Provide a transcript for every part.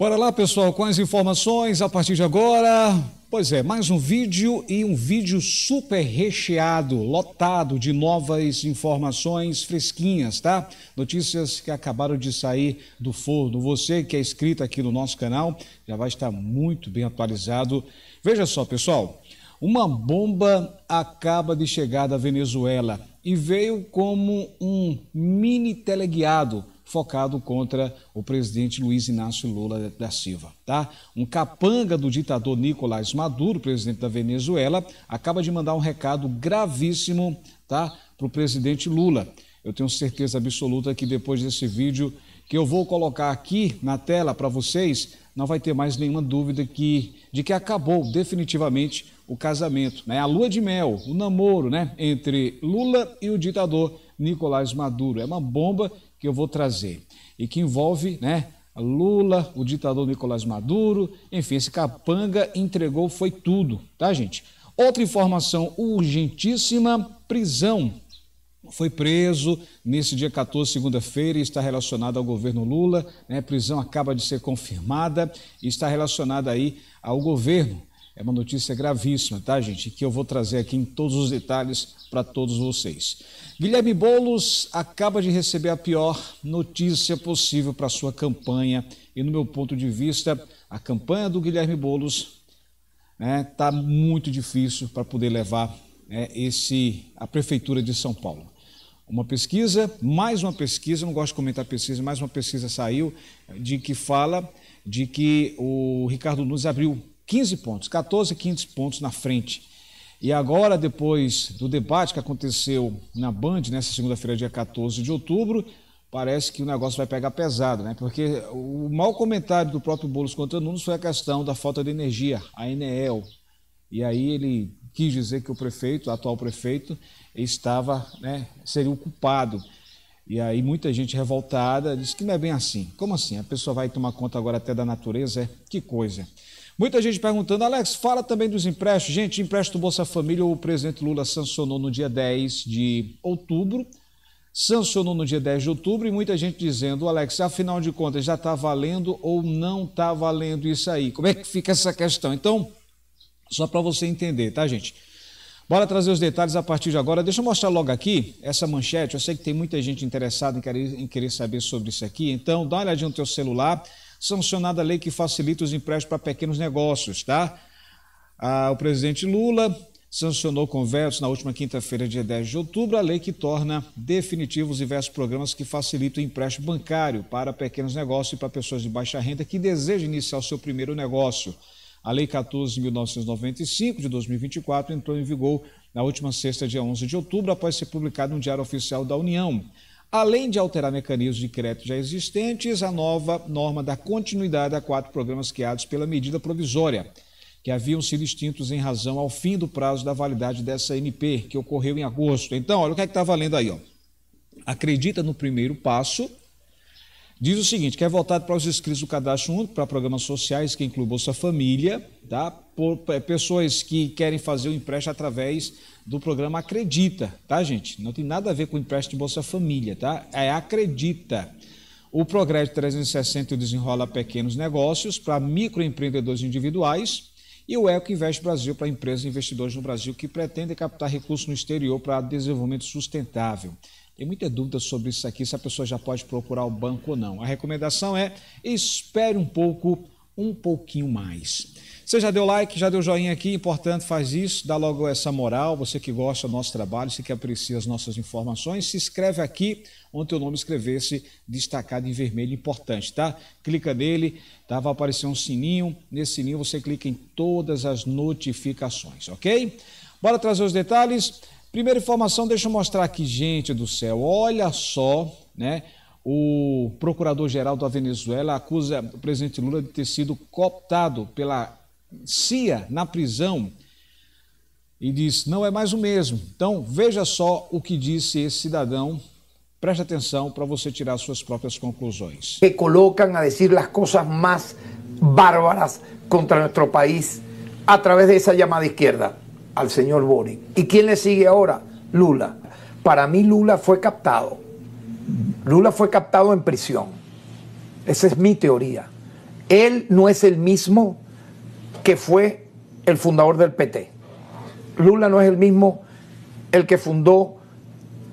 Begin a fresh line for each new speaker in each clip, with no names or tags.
Bora lá, pessoal, com as informações a partir de agora. Pois é, mais um vídeo e um vídeo super recheado, lotado de novas informações fresquinhas, tá? Notícias que acabaram de sair do forno. Você que é inscrito aqui no nosso canal já vai estar muito bem atualizado. Veja só, pessoal, uma bomba acaba de chegar da Venezuela e veio como um mini teleguiado focado contra o presidente Luiz Inácio Lula da Silva. Tá? Um capanga do ditador Nicolás Maduro, presidente da Venezuela, acaba de mandar um recado gravíssimo tá, para o presidente Lula. Eu tenho certeza absoluta que depois desse vídeo que eu vou colocar aqui na tela para vocês, não vai ter mais nenhuma dúvida que, de que acabou definitivamente o casamento, né? A lua de mel, o namoro, né, entre Lula e o ditador Nicolás Maduro. É uma bomba que eu vou trazer e que envolve, né, Lula, o ditador Nicolás Maduro, enfim, esse capanga entregou foi tudo, tá, gente? Outra informação urgentíssima, prisão. Foi preso nesse dia 14, segunda-feira, e está relacionado ao governo Lula. Né? prisão acaba de ser confirmada e está relacionada aí ao governo. É uma notícia gravíssima, tá, gente? Que eu vou trazer aqui em todos os detalhes para todos vocês. Guilherme Boulos acaba de receber a pior notícia possível para sua campanha. E, no meu ponto de vista, a campanha do Guilherme Boulos está né, tá muito difícil para poder levar né, esse, a Prefeitura de São Paulo. Uma pesquisa, mais uma pesquisa, não gosto de comentar pesquisa, mais uma pesquisa saiu de que fala de que o Ricardo Nunes abriu 15 pontos, 14, 15 pontos na frente. E agora, depois do debate que aconteceu na Band, nessa segunda-feira, dia 14 de outubro, parece que o negócio vai pegar pesado, né? Porque o mau comentário do próprio Boulos contra Nunes foi a questão da falta de energia, a Enel. E aí ele quis dizer que o prefeito, o atual prefeito, estava, né, seria o culpado. E aí muita gente revoltada disse que não é bem assim. Como assim? A pessoa vai tomar conta agora até da natureza? É, que coisa. Muita gente perguntando, Alex, fala também dos empréstimos. Gente, empréstimo Bolsa Família, o presidente Lula sancionou no dia 10 de outubro, sancionou no dia 10 de outubro e muita gente dizendo, Alex, afinal de contas, já está valendo ou não está valendo isso aí? Como é que fica essa questão? Então, só para você entender, tá, gente? Bora trazer os detalhes a partir de agora. Deixa eu mostrar logo aqui essa manchete. Eu sei que tem muita gente interessada em querer, em querer saber sobre isso aqui, então dá uma olhadinha no teu celular sancionada a lei que facilita os empréstimos para pequenos negócios, tá? Ah, o presidente Lula sancionou com vetos na última quinta-feira, dia 10 de outubro, a lei que torna definitivos diversos programas que facilitam o empréstimo bancário para pequenos negócios e para pessoas de baixa renda que desejam iniciar o seu primeiro negócio. A Lei 14.995 de 2024 entrou em vigor na última sexta, dia 11 de outubro, após ser publicada no Diário Oficial da União. Além de alterar mecanismos de crédito já existentes, a nova norma dá continuidade a quatro programas criados pela medida provisória, que haviam sido extintos em razão ao fim do prazo da validade dessa MP, que ocorreu em agosto. Então, olha o que é está valendo aí. Ó. Acredita no primeiro passo, Diz o seguinte, que é voltado para os inscritos do cadastro único, para programas sociais que incluem Bolsa Família, tá? Por, é, pessoas que querem fazer o empréstimo através do programa Acredita, tá, gente? Não tem nada a ver com empréstimo de Bolsa Família, tá? É Acredita. O Progresso 360 desenrola pequenos negócios para microempreendedores individuais e o Eco Invest Brasil para empresas e investidores no Brasil que pretendem captar recursos no exterior para desenvolvimento sustentável. Tem muita dúvida sobre isso aqui, se a pessoa já pode procurar o banco ou não. A recomendação é espere um pouco, um pouquinho mais. Você já deu like, já deu joinha aqui, importante, faz isso, dá logo essa moral. Você que gosta do nosso trabalho, você que aprecia as nossas informações, se inscreve aqui onde teu nome escrevesse destacado em vermelho, importante, tá? Clica nele, tá? Vai aparecer um sininho. Nesse sininho você clica em todas as notificações, ok? Bora trazer os detalhes. Primeira informação, deixa eu mostrar aqui, gente do céu. Olha só, né? O procurador-geral da Venezuela acusa o presidente Lula de ter sido cooptado pela CIA na prisão e diz: não é mais o mesmo. Então, veja só o que disse esse cidadão. Preste atenção para você tirar suas próprias conclusões. Que
colocam a dizer as coisas mais bárbaras contra nosso país através dessa chamada esquerda. al señor Boric. ¿Y quién le sigue ahora? Lula. Para mí Lula fue captado. Lula fue captado en prisión. Esa es mi teoría. Él no es el mismo que fue el fundador del PT. Lula no es el mismo el que fundó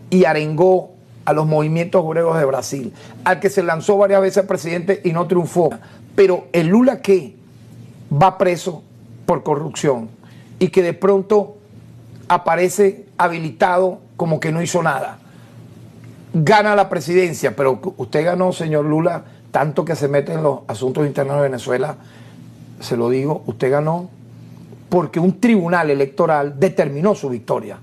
y arengó a los movimientos obreros de Brasil, al que se lanzó varias veces presidente y no triunfó. Pero el Lula que va preso por corrupción, y que de pronto aparece habilitado como que no hizo nada. Gana la presidencia, pero usted ganó, señor Lula, tanto que se mete en los asuntos internos de Venezuela, se lo digo, usted ganó porque un tribunal electoral determinó su victoria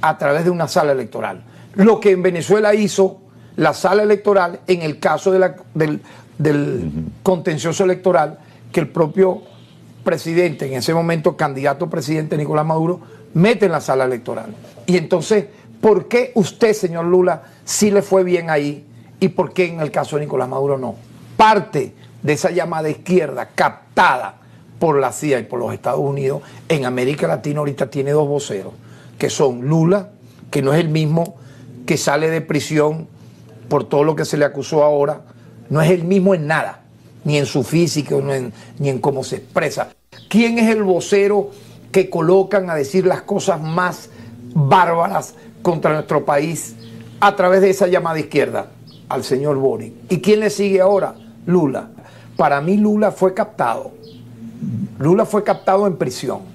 a través de una sala electoral. Lo que en Venezuela hizo la sala electoral en el caso de del, del, contencioso electoral que el propio presidente, en ese momento candidato presidente Nicolás Maduro, mete en la sala electoral. Y entonces, ¿por qué usted, señor Lula, sí le fue bien ahí y por qué en el caso de Nicolás Maduro no? Parte de esa llamada izquierda captada por la CIA y por los Estados Unidos en América Latina ahorita tiene dos voceros, que son Lula, que no es el mismo que sale de prisión por todo lo que se le acusó ahora, no es el mismo en nada ni en su físico, ni en, cómo se expresa. ¿Quién es el vocero que colocan a decir las cosas más bárbaras contra nuestro país a través de esa llamada izquierda? Al señor Boric. ¿Y quién le sigue ahora? Lula. Para mí Lula fue captado. Lula fue captado en prisión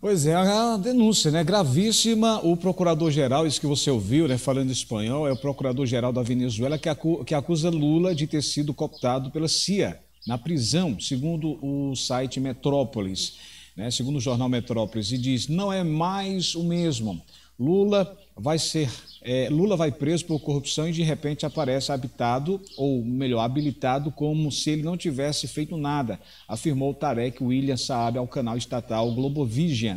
Pois é, é a denúncia, né? Gravíssima. O procurador-geral, isso que você ouviu, né? Falando espanhol, é o procurador-geral da Venezuela que, acu que acusa Lula de ter sido cooptado pela CIA na prisão, segundo o site Metrópolis, né? Segundo o jornal Metrópolis, e diz: não é mais o mesmo. Lula vai ser é, Lula vai preso por corrupção e de repente aparece habitado, ou melhor, habilitado como se ele não tivesse feito nada, afirmou Tarek William Saab ao canal estatal Globovision.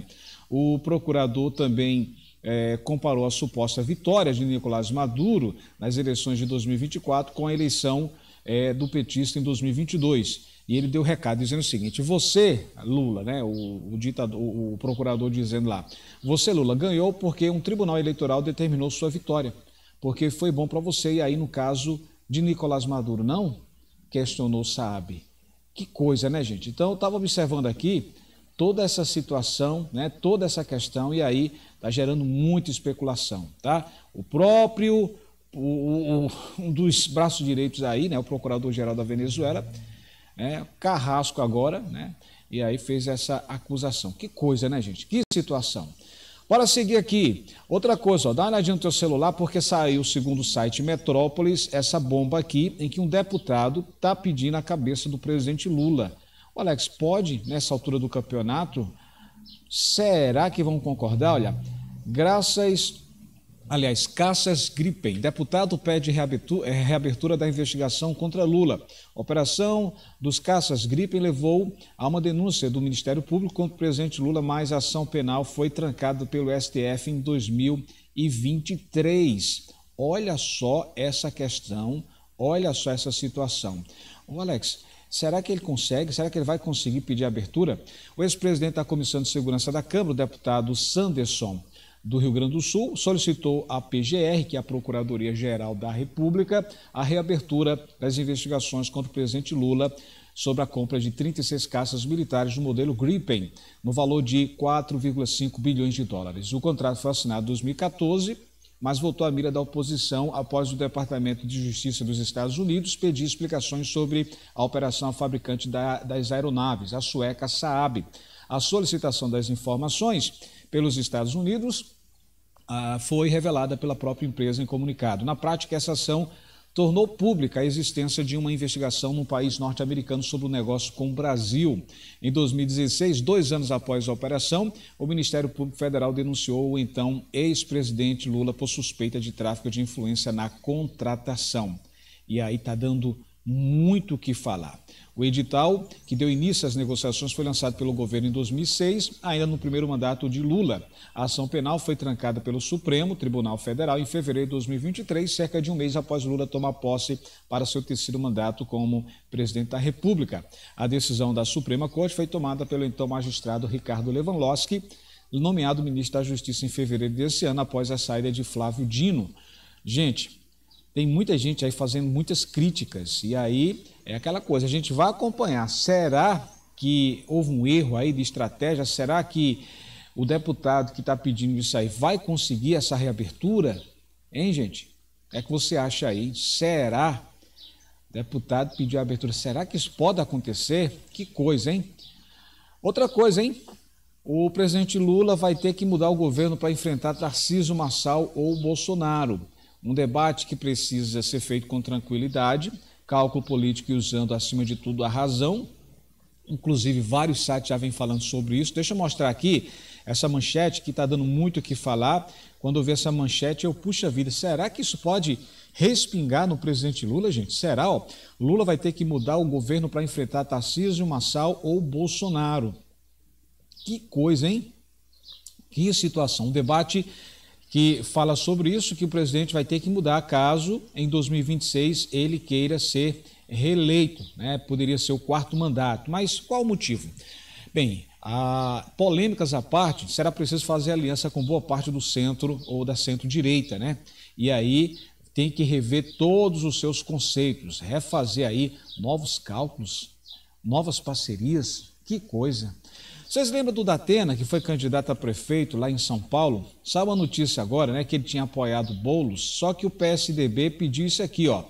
O procurador também é, comparou a suposta vitória de Nicolás Maduro nas eleições de 2024 com a eleição é, do petista em 2022. E ele deu recado dizendo o seguinte: Você, Lula, né, o, o, ditador, o procurador dizendo lá, você, Lula, ganhou porque um tribunal eleitoral determinou sua vitória, porque foi bom para você. E aí, no caso de Nicolás Maduro, não? Questionou Saab. Que coisa, né, gente? Então, eu estava observando aqui toda essa situação, né, toda essa questão, e aí está gerando muita especulação, tá? O próprio, o, o, um dos braços direitos aí, né, o procurador-geral da Venezuela é, Carrasco agora, né? E aí fez essa acusação. Que coisa, né, gente? Que situação. Bora seguir aqui. Outra coisa, ó, dá uma olhadinha no teu celular, porque saiu, segundo o site Metrópolis, essa bomba aqui, em que um deputado está pedindo a cabeça do presidente Lula. O Alex, pode, nessa altura do campeonato, será que vão concordar? Olha, graças Aliás, caças gripem. Deputado pede eh, reabertura da investigação contra Lula. operação dos caças gripem levou a uma denúncia do Ministério Público contra o presidente Lula, mas a ação penal foi trancada pelo STF em 2023. Olha só essa questão, olha só essa situação. O Alex, Será que ele consegue? Será que ele vai conseguir pedir abertura? O ex-presidente da Comissão de Segurança da Câmara, o deputado Sanderson do Rio Grande do Sul solicitou à PGR, que é a Procuradoria-Geral da República, a reabertura das investigações contra o presidente Lula sobre a compra de 36 caças militares do modelo Gripen, no valor de 4,5 bilhões de dólares. O contrato foi assinado em 2014, mas voltou à mira da oposição após o Departamento de Justiça dos Estados Unidos pedir explicações sobre a operação fabricante das aeronaves, a sueca Saab. A solicitação das informações pelos Estados Unidos ah, foi revelada pela própria empresa em comunicado. Na prática, essa ação tornou pública a existência de uma investigação no país norte-americano sobre o negócio com o Brasil. Em 2016, dois anos após a operação, o Ministério Público Federal denunciou o então ex-presidente Lula por suspeita de tráfico de influência na contratação. E aí está dando muito o que falar. O edital que deu início às negociações foi lançado pelo governo em 2006, ainda no primeiro mandato de Lula. A ação penal foi trancada pelo Supremo Tribunal Federal em fevereiro de 2023, cerca de um mês após Lula tomar posse para seu terceiro mandato como presidente da República. A decisão da Suprema Corte foi tomada pelo então magistrado Ricardo Lewandowski, nomeado ministro da Justiça em fevereiro desse ano após a saída de Flávio Dino. Gente, tem muita gente aí fazendo muitas críticas. E aí é aquela coisa, a gente vai acompanhar. Será que houve um erro aí de estratégia? Será que o deputado que está pedindo isso aí vai conseguir essa reabertura? Hein, gente? É que você acha aí? Será? O deputado pediu a abertura. Será que isso pode acontecer? Que coisa, hein? Outra coisa, hein? O presidente Lula vai ter que mudar o governo para enfrentar Tarcísio Massal ou Bolsonaro. Um debate que precisa ser feito com tranquilidade, cálculo político e usando, acima de tudo, a razão. Inclusive, vários sites já vêm falando sobre isso. Deixa eu mostrar aqui essa manchete que está dando muito o que falar. Quando eu vi essa manchete, eu, puxa vida, será que isso pode respingar no presidente Lula, gente? Será? Ó, Lula vai ter que mudar o governo para enfrentar Tarcísio, Massal ou Bolsonaro. Que coisa, hein? Que situação. Um debate que fala sobre isso que o presidente vai ter que mudar caso em 2026 ele queira ser reeleito, né? Poderia ser o quarto mandato, mas qual o motivo? Bem, a polêmicas à parte, será preciso fazer aliança com boa parte do centro ou da centro-direita, né? E aí tem que rever todos os seus conceitos, refazer aí novos cálculos, novas parcerias, que coisa. Vocês lembram do Datena, que foi candidato a prefeito lá em São Paulo? Sabe a notícia agora, né, que ele tinha apoiado Boulos, só que o PSDB pediu isso aqui, ó.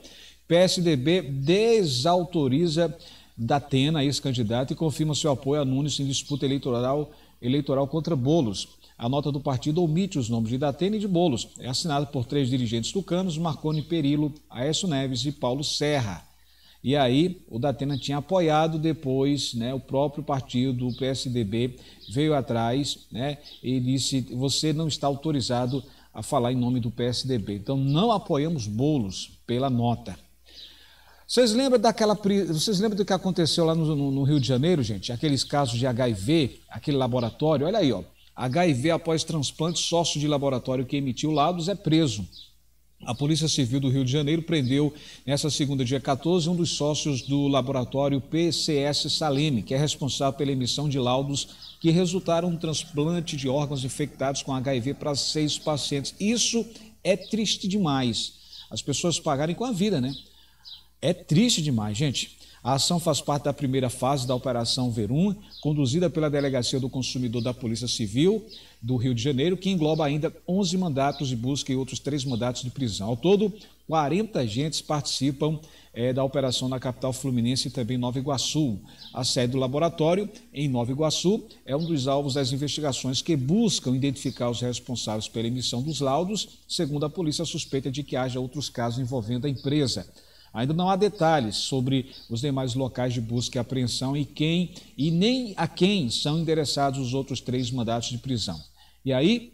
PSDB desautoriza Datena, ex-candidato, e confirma seu apoio a Nunes em disputa eleitoral, eleitoral contra Boulos. A nota do partido omite os nomes de Datena e de Boulos. É assinada por três dirigentes tucanos, Marconi Perillo, Aécio Neves e Paulo Serra. E aí o Datena tinha apoiado depois, né, o próprio partido, o PSDB, veio atrás né, e disse, você não está autorizado a falar em nome do PSDB. Então não apoiamos bolos pela nota. Vocês lembram daquela. Vocês lembram do que aconteceu lá no, no, no Rio de Janeiro, gente? Aqueles casos de HIV, aquele laboratório, olha aí, ó. HIV após transplante, sócio de laboratório que emitiu laudos é preso. A Polícia Civil do Rio de Janeiro prendeu, nesta segunda, dia 14, um dos sócios do laboratório PCS Saline, que é responsável pela emissão de laudos que resultaram no transplante de órgãos infectados com HIV para seis pacientes. Isso é triste demais. As pessoas pagarem com a vida, né? É triste demais, gente. A ação faz parte da primeira fase da Operação Verum, conduzida pela Delegacia do Consumidor da Polícia Civil do Rio de Janeiro, que engloba ainda 11 mandatos de busca e outros três mandatos de prisão. Ao todo, 40 agentes participam é, da operação na capital fluminense e também Nova Iguaçu. A sede do laboratório, em Nova Iguaçu, é um dos alvos das investigações que buscam identificar os responsáveis pela emissão dos laudos, segundo a polícia suspeita de que haja outros casos envolvendo a empresa. Ainda não há detalhes sobre os demais locais de busca e apreensão e quem e nem a quem são endereçados os outros três mandatos de prisão. E aí,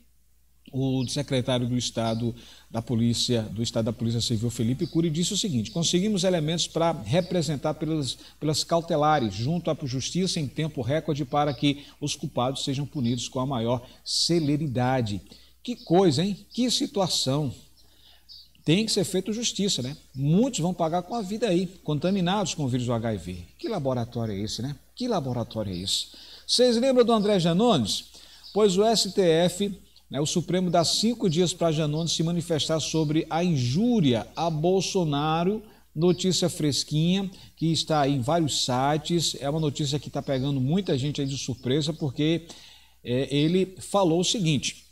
o secretário do Estado da Polícia, do Estado da Polícia Civil, Felipe Cury, disse o seguinte: conseguimos elementos para representar pelas, pelas cautelares junto à justiça em tempo recorde para que os culpados sejam punidos com a maior celeridade. Que coisa, hein? Que situação! tem que ser feita justiça, né? Muitos vão pagar com a vida aí, contaminados com o vírus do HIV. Que laboratório é esse, né? Que laboratório é esse? Vocês lembram do André Janones? Pois o STF, né, o Supremo, dá cinco dias para Janones se manifestar sobre a injúria a Bolsonaro. Notícia fresquinha que está em vários sites. É uma notícia que está pegando muita gente aí de surpresa, porque é, ele falou o seguinte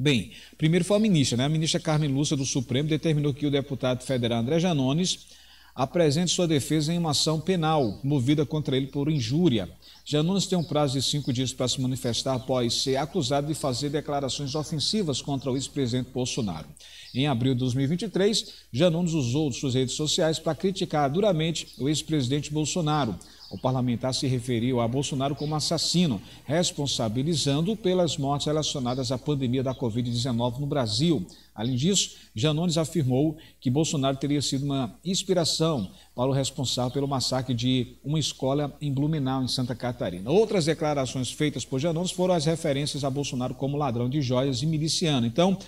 Bem, primeiro foi a ministra, né? A ministra Carmen Lúcia do Supremo determinou que o deputado federal André Janones apresente sua defesa em uma ação penal movida contra ele por injúria. Janones tem um prazo de cinco dias para se manifestar após ser acusado de fazer declarações ofensivas contra o ex-presidente Bolsonaro. Em abril de 2023, Janones usou suas redes sociais para criticar duramente o ex-presidente Bolsonaro o parlamentar se referiu a Bolsonaro como assassino, responsabilizando-o pelas mortes relacionadas à pandemia da Covid-19 no Brasil. Além disso, Janones afirmou que Bolsonaro teria sido uma inspiração para o responsável pelo massacre de uma escola em Blumenau, em Santa Catarina. Outras declarações feitas por Janones foram as referências a Bolsonaro como ladrão de joias e miliciano. Então,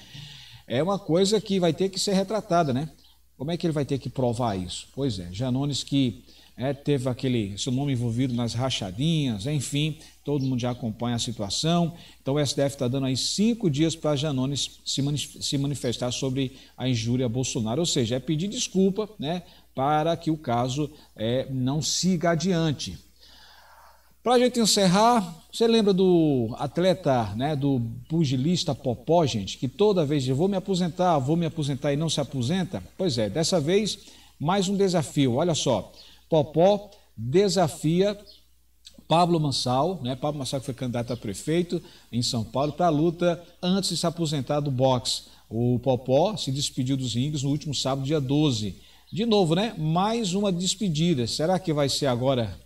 é uma coisa que vai ter que ser retratada, né? Como é que ele vai ter que provar isso? Pois é, Janones que é, teve aquele seu nome envolvido nas rachadinhas, enfim, todo mundo já acompanha a situação. Então o STF está dando aí cinco dias para Janones se, manif se manifestar sobre a injúria a Bolsonaro, ou seja, é pedir desculpa né, para que o caso é, não siga adiante. Para a gente encerrar, você lembra do atleta, né, do pugilista Popó, gente, que toda vez eu vou me aposentar, vou me aposentar e não se aposenta? Pois é, dessa vez mais um desafio, olha só. Popó desafia Pablo Mansal, né? Pablo Mansal que foi candidato a prefeito em São Paulo para a luta antes de se aposentar do boxe. O Popó se despediu dos ringues no último sábado, dia 12. De novo, né? Mais uma despedida. Será que vai ser agora?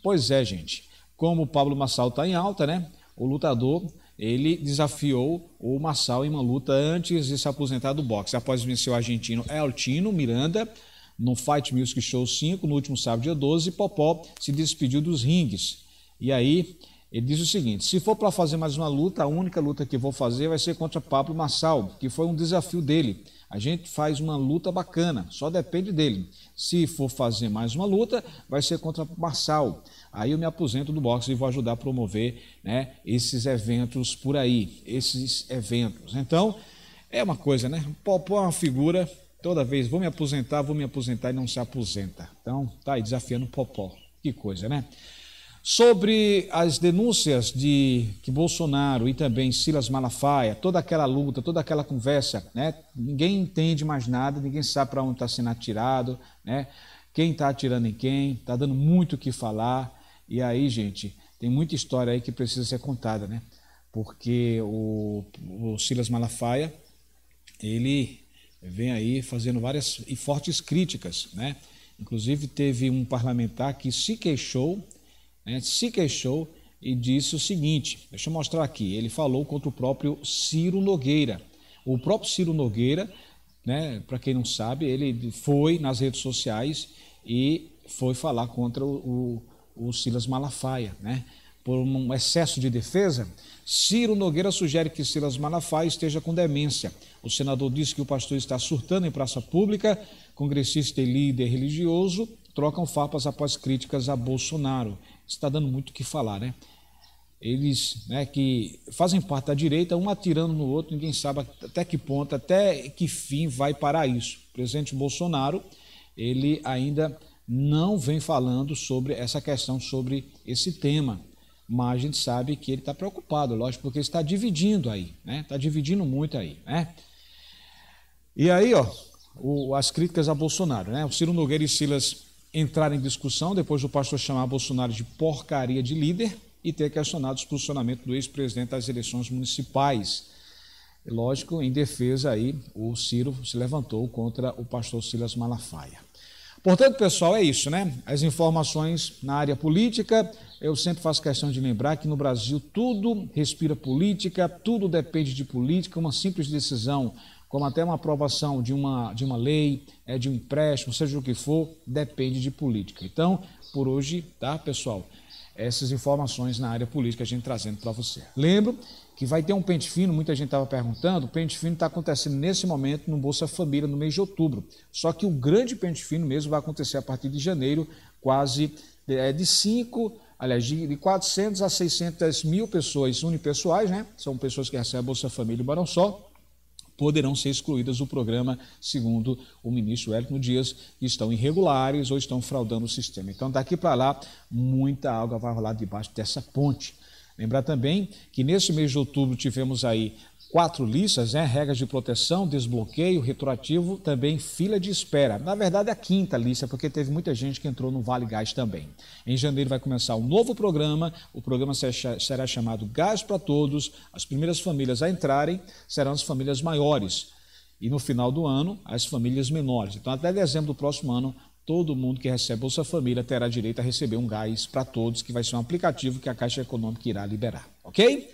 Pois é, gente. Como o Pablo Massal está em alta, né? O lutador ele desafiou o Massal em uma luta antes de se aposentar do boxe. Após vencer o argentino Eltino Miranda, no Fight Music Show 5, no último sábado, dia 12, Popó se despediu dos rings E aí ele diz o seguinte: se for para fazer mais uma luta, a única luta que vou fazer vai ser contra Pablo Massal, que foi um desafio dele. A gente faz uma luta bacana, só depende dele. Se for fazer mais uma luta, vai ser contra Marçal. Aí eu me aposento do boxe e vou ajudar a promover né, esses eventos por aí, esses eventos. Então, é uma coisa, né? Popó é uma figura Toda vez, vou me aposentar, vou me aposentar e não se aposenta. Então, tá aí desafiando o Popó. Que coisa, né? Sobre as denúncias de que Bolsonaro e também Silas Malafaia, toda aquela luta, toda aquela conversa, né? Ninguém entende mais nada, ninguém sabe para onde está sendo atirado, né? Quem está atirando em quem, está dando muito o que falar. E aí, gente, tem muita história aí que precisa ser contada, né? Porque o, o Silas Malafaia, ele vem aí fazendo várias e fortes críticas, né? Inclusive teve um parlamentar que se queixou, né, se queixou e disse o seguinte, deixa eu mostrar aqui, ele falou contra o próprio Ciro Nogueira. O próprio Ciro Nogueira, né, para quem não sabe, ele foi nas redes sociais e foi falar contra o, o, o Silas Malafaia, né? por um excesso de defesa, Ciro Nogueira sugere que Silas Malafaia esteja com demência. O senador diz que o pastor está surtando em praça pública, congressista e líder religioso trocam farpas após críticas a Bolsonaro. Está dando muito o que falar, né? Eles né, que fazem parte da direita, um atirando no outro, ninguém sabe até que ponto, até que fim vai parar isso. O presidente Bolsonaro, ele ainda não vem falando sobre essa questão, sobre esse tema mas a gente sabe que ele está preocupado, lógico, porque ele está dividindo aí, né? Está dividindo muito aí, né? E aí, ó, o, as críticas a Bolsonaro, né? O Ciro Nogueira e Silas entraram em discussão depois do pastor chamar Bolsonaro de porcaria de líder e ter questionado o posicionamento do ex-presidente das eleições municipais. Lógico, em defesa aí, o Ciro se levantou contra o pastor Silas Malafaia. Portanto, pessoal, é isso, né? As informações na área política, eu sempre faço questão de lembrar que no Brasil tudo respira política, tudo depende de política, uma simples decisão, como até uma aprovação de uma, de uma lei, é, de um empréstimo, seja o que for, depende de política. Então, por hoje, tá, pessoal? essas informações na área política a gente tá trazendo para você. Lembro que vai ter um pente fino, muita gente estava perguntando, o pente fino está acontecendo nesse momento no Bolsa Família no mês de outubro. Só que o grande pente fino mesmo vai acontecer a partir de janeiro, quase é, de 5, aliás, de, 400 a 600 mil pessoas unipessoais, né? São pessoas que recebem a Bolsa Família e moram só poderão ser excluídas do programa, segundo o ministro Hélio Dias, que estão irregulares ou estão fraudando o sistema. Então, daqui para lá, muita água vai rolar debaixo dessa ponte. Lembrar também que nesse mês de outubro tivemos aí quatro listas, né? regras de proteção, desbloqueio, retroativo, também fila de espera. Na verdade, é a quinta lista, porque teve muita gente que entrou no Vale Gás também. Em janeiro vai começar um novo programa, o programa será chamado Gás para Todos. As primeiras famílias a entrarem serão as famílias maiores. E no final do ano, as famílias menores. Então, até dezembro do próximo ano, todo mundo que recebe Bolsa Família terá direito a receber um gás para todos, que vai ser um aplicativo que a Caixa Econômica irá liberar. Ok?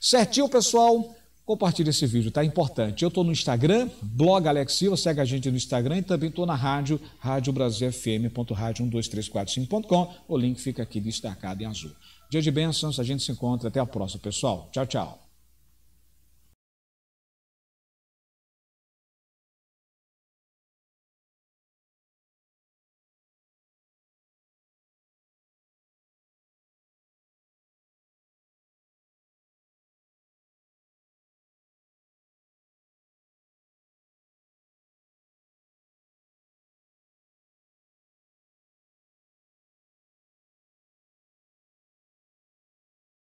Certinho, pessoal? Compartilhe esse vídeo, tá? Importante. Eu estou no Instagram, blog Alex Silva, segue a gente no Instagram e também estou na rádio, radiobrasilfm.radio12345.com. O link fica aqui destacado em azul. Dia de bênçãos, a gente se encontra. Até a próxima, pessoal. Tchau, tchau.